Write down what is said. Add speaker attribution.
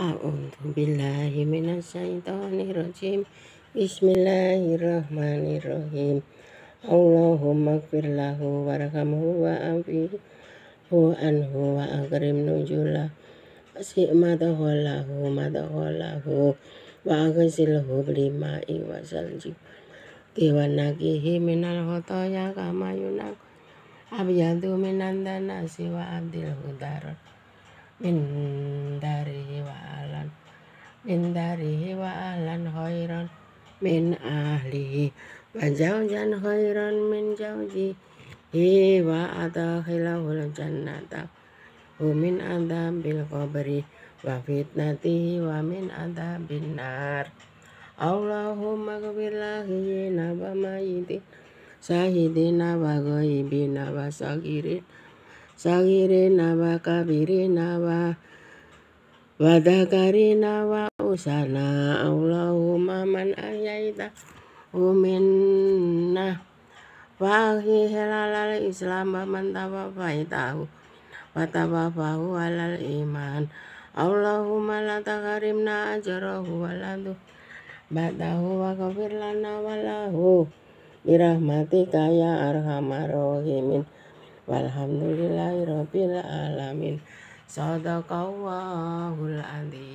Speaker 1: A'udzubillahi minasyaitonirrajim. Bismillahirrahmanirrahim. Allahumma gfir lahu warhamhu wa hu anhu wa akrim nujulah wasi' madaholahu madakhalahu wa aghsilhu bima'i wa salji wa naqihi minal khotoya kama yunak abyadu minan danasi wa abdil hudar min indarihi wa ahlan khairan min ahli, wa jaujan khairan min jauji, wa adakhilahu jannata wa min adam bil qabri wa fitnatihi wa min adabin nar Allahumma gfirlahi naba mayiti sahidina wa ghaibina wa sagirin sagirin wa kabirina wa Wadakarina wa usana Allahumma man ayyaita Uminna Wa ahi helalal islam Wa man tawafaitahu Wa tawafahu alal iman Allahumma la takarimna ajarahu Wa lantuh Batahu wa kafir walahu Birahmatika ya arhamarohimin Walhamdulillahi alamin Sadaqallahul adzim.